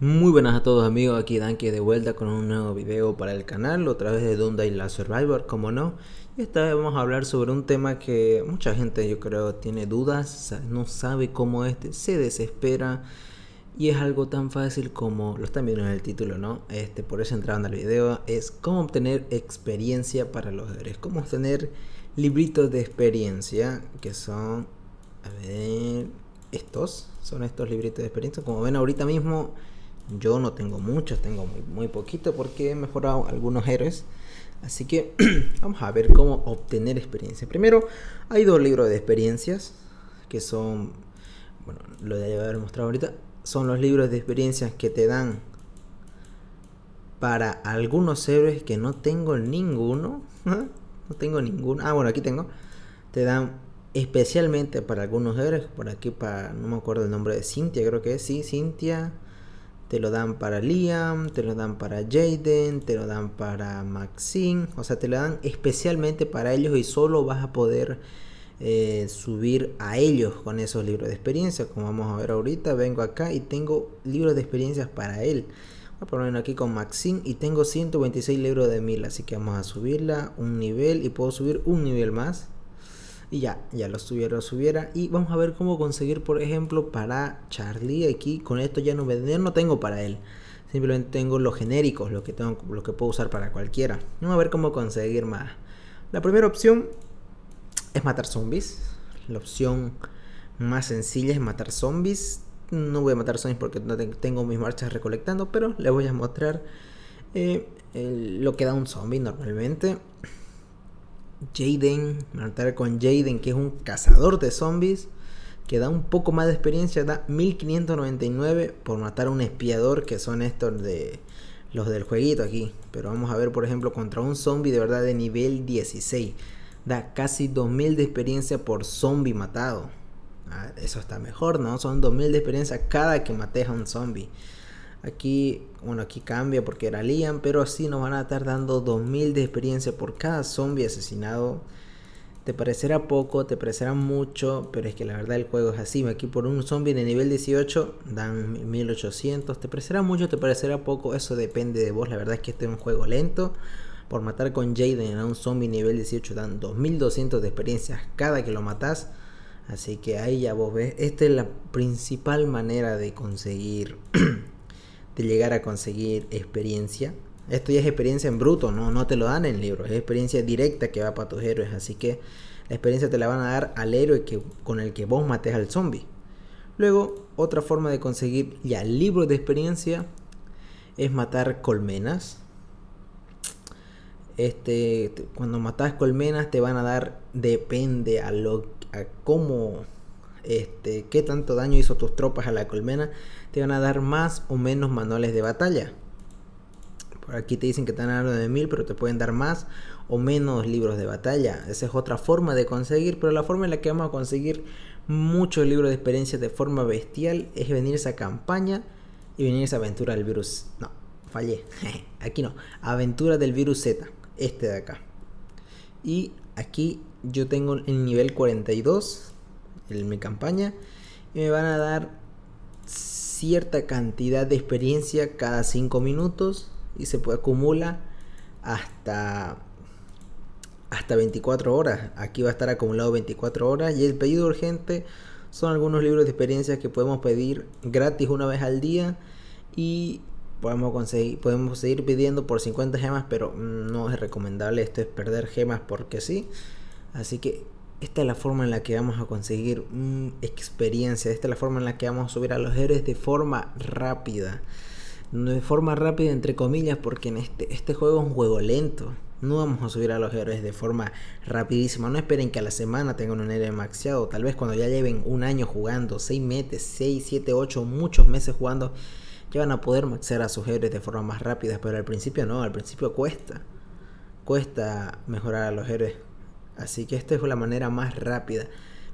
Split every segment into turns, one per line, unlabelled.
Muy buenas a todos amigos, aquí Danke de vuelta con un nuevo video para el canal, otra vez de Dunda y la Survivor, como no. Y esta vez vamos a hablar sobre un tema que mucha gente yo creo tiene dudas, no sabe cómo este, se desespera. Y es algo tan fácil como, lo están viendo en el título, ¿no? Este, por eso entraron al video, es cómo obtener experiencia para los deberes, cómo obtener libritos de experiencia, que son, a ver, estos, son estos libritos de experiencia. Como ven ahorita mismo yo no tengo muchos, tengo muy, muy poquito porque he mejorado algunos héroes. Así que vamos a ver cómo obtener experiencia. Primero, hay dos libros de experiencias que son, bueno, lo de haber mostrado ahorita, son los libros de experiencias que te dan para algunos héroes que no tengo ninguno. no tengo ninguno. Ah, bueno, aquí tengo. Te dan especialmente para algunos héroes, por aquí para, no me acuerdo el nombre de Cintia, creo que es, sí, Cintia te lo dan para Liam, te lo dan para Jaden, te lo dan para Maxine, o sea, te lo dan especialmente para ellos y solo vas a poder eh, subir a ellos con esos libros de experiencia. Como vamos a ver ahorita, vengo acá y tengo libros de experiencias para él. Voy a ponerlo aquí con Maxine y tengo 126 libros de 1000, así que vamos a subirla un nivel y puedo subir un nivel más y ya, ya lo subiera, lo subiera. Y vamos a ver cómo conseguir, por ejemplo, para Charlie aquí. Con esto ya no, no tengo para él. Simplemente tengo los genéricos, lo que, tengo, lo que puedo usar para cualquiera. Vamos a ver cómo conseguir más. La primera opción es matar zombies. La opción más sencilla es matar zombies. No voy a matar zombies porque no tengo mis marchas recolectando, pero les voy a mostrar eh, lo que da un zombie normalmente. Jaden, matar con Jaden, que es un cazador de zombies, que da un poco más de experiencia, da 1599 por matar a un espiador, que son estos de los del jueguito aquí. Pero vamos a ver, por ejemplo, contra un zombie de verdad de nivel 16, da casi 2000 de experiencia por zombie matado. Ah, eso está mejor, ¿no? Son 2000 de experiencia cada que mates a un zombie. Aquí, bueno, aquí cambia porque era Liam, pero así nos van a estar dando 2000 de experiencia por cada zombie asesinado. Te parecerá poco, te parecerá mucho, pero es que la verdad el juego es así. Aquí por un zombie de nivel 18 dan 1800. Te parecerá mucho, te parecerá poco, eso depende de vos. La verdad es que este es un juego lento. Por matar con Jaden a un zombie nivel 18 dan 2200 de experiencias cada que lo matas Así que ahí ya vos ves, esta es la principal manera de conseguir llegar a conseguir experiencia. Esto ya es experiencia en bruto, no, no te lo dan en libros, es experiencia directa que va para tus héroes, así que la experiencia te la van a dar al héroe que, con el que vos mates al zombie. Luego, otra forma de conseguir ya libros de experiencia es matar colmenas. Este, cuando matas colmenas te van a dar, depende a, lo, a cómo este, qué tanto daño hizo tus tropas a la colmena, te van a dar más o menos manuales de batalla. Por aquí te dicen que te van a dar 9000, pero te pueden dar más o menos libros de batalla. Esa es otra forma de conseguir, pero la forma en la que vamos a conseguir muchos libros de experiencia de forma bestial es venir a esa campaña y venir a esa aventura del virus. No, fallé. aquí no. Aventura del virus Z, este de acá. Y aquí yo tengo el nivel 42 en mi campaña y me van a dar cierta cantidad de experiencia cada 5 minutos y se puede, acumula hasta hasta 24 horas. Aquí va a estar acumulado 24 horas y el pedido urgente son algunos libros de experiencia que podemos pedir gratis una vez al día y podemos conseguir podemos seguir pidiendo por 50 gemas, pero no es recomendable esto es perder gemas porque sí. Así que esta es la forma en la que vamos a conseguir mm, experiencia, esta es la forma en la que vamos a subir a los héroes de forma rápida. De forma rápida entre comillas porque en este, este juego es un juego lento. No vamos a subir a los héroes de forma rapidísima. No esperen que a la semana tengan un héroe maxeado. Tal vez cuando ya lleven un año jugando, 6 meses, 6, 7, 8, muchos meses jugando, ya van a poder maxear a sus héroes de forma más rápida. Pero al principio no, al principio cuesta. Cuesta mejorar a los héroes Así que esta es la manera más rápida.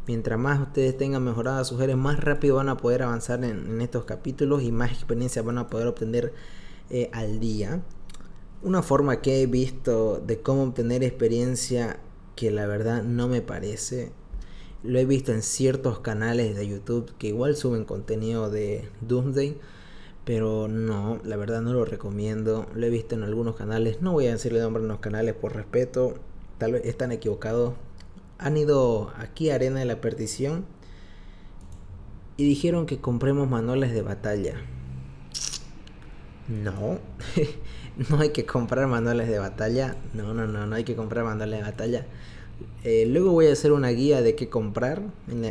Mientras más ustedes tengan mejoradas sus más rápido van a poder avanzar en, estos capítulos y más experiencia van a poder obtener eh, al día. Una forma que he visto de cómo obtener experiencia que la verdad no me parece. Lo he visto en ciertos canales de YouTube que igual suben contenido de Doomsday. Pero no, la verdad no lo recomiendo. Lo he visto en algunos canales. No voy a decirle nombre en los canales por respeto tal vez están equivocados, han ido aquí a Arena de la Perdición y dijeron que compremos manuales de batalla. No, no hay que comprar manuales de batalla. No, no, no, no hay que comprar manuales de batalla. Eh, luego voy a hacer una guía de qué comprar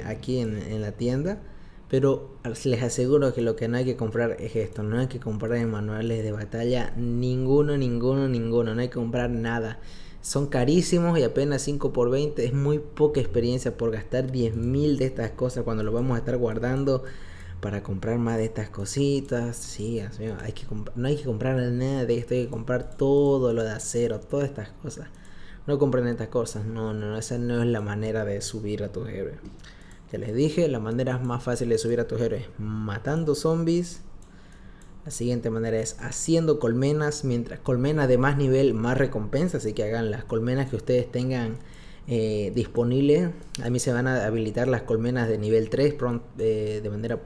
aquí en, la tienda. Pero les aseguro que lo que no hay que comprar es esto. No hay que comprar manuales de batalla ninguno, ninguno, ninguno. No hay que comprar nada son carísimos y apenas 5 por 20 es muy poca experiencia por gastar 10.000 de estas cosas cuando lo vamos a estar guardando para comprar más de estas cositas. Sí, que no hay que comprar nada de esto, hay que comprar todo lo de acero, todas estas cosas. No compren estas cosas, no, no, esa no es la manera de subir a tus héroes. Ya les dije, la manera más fácil de subir a tus héroes matando zombies la siguiente manera es haciendo colmenas, mientras colmenas de más nivel, más recompensa, así que hagan las colmenas que ustedes tengan eh, disponibles. A mí se van a habilitar las colmenas de nivel 3 eh, de manera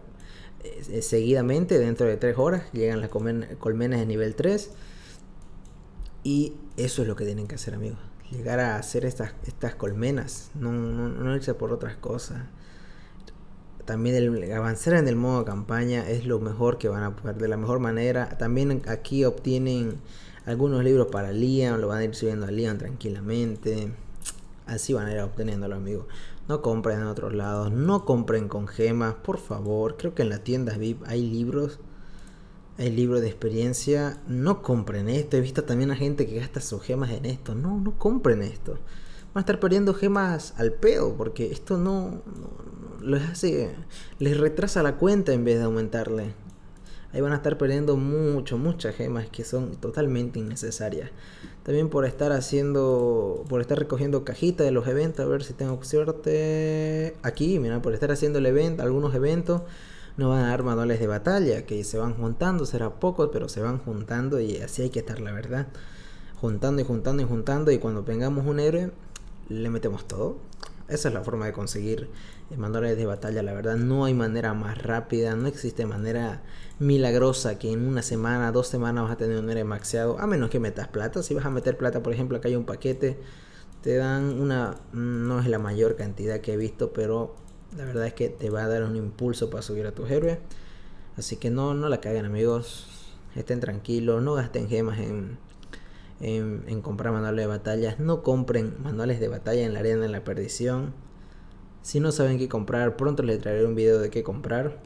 eh, seguidamente, dentro de 3 horas llegan las colmenas de nivel 3. Y eso es lo que tienen que hacer amigos, llegar a hacer estas, estas colmenas, no, no, no irse por otras cosas también el avanzar en el modo campaña es lo mejor que van a poder, de la mejor manera. También aquí obtienen algunos libros para Lian, lo van a ir subiendo a Lian tranquilamente. Así van a ir obteniéndolo, amigos. No compren en otros lados, no compren con gemas, por favor. Creo que en las tiendas VIP hay libros, hay libros de experiencia. No compren esto. He visto también a gente que gasta sus gemas en esto. No, no compren esto. Van a estar perdiendo gemas al pedo porque esto no, no les, les retrasa la cuenta en vez de aumentarle. Ahí van a estar perdiendo mucho, muchas gemas que son totalmente innecesarias. También por estar haciendo, por estar recogiendo cajitas de los eventos, a ver si tengo suerte. Aquí, mira, por estar haciendo el evento, algunos eventos, no van a dar manuales de batalla, que se van juntando, será poco, pero se van juntando y así hay que estar, la verdad. Juntando y juntando y juntando y cuando tengamos un héroe, le metemos todo esa es la forma de conseguir eh, manuales de batalla. La verdad, no hay manera más rápida, no existe manera milagrosa que en una semana, dos semanas vas a tener un héroe maxeado, a menos que metas plata. Si vas a meter plata, por ejemplo, acá hay un paquete, te dan una. Mm, no es la mayor cantidad que he visto, pero la verdad es que te va a dar un impulso para subir a tu héroes. Así que no, no la caguen, amigos. Estén tranquilos, no gasten gemas en en, comprar manuales de batallas. No compren manuales de batalla en la arena de la perdición. Si no saben qué comprar, pronto les traeré un video de qué comprar.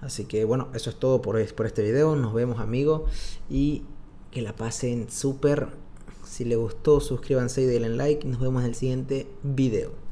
Así que bueno, eso es todo por, por este video. Nos vemos amigos y que la pasen súper. Si les gustó, suscríbanse y denle like. y Nos vemos en el siguiente video.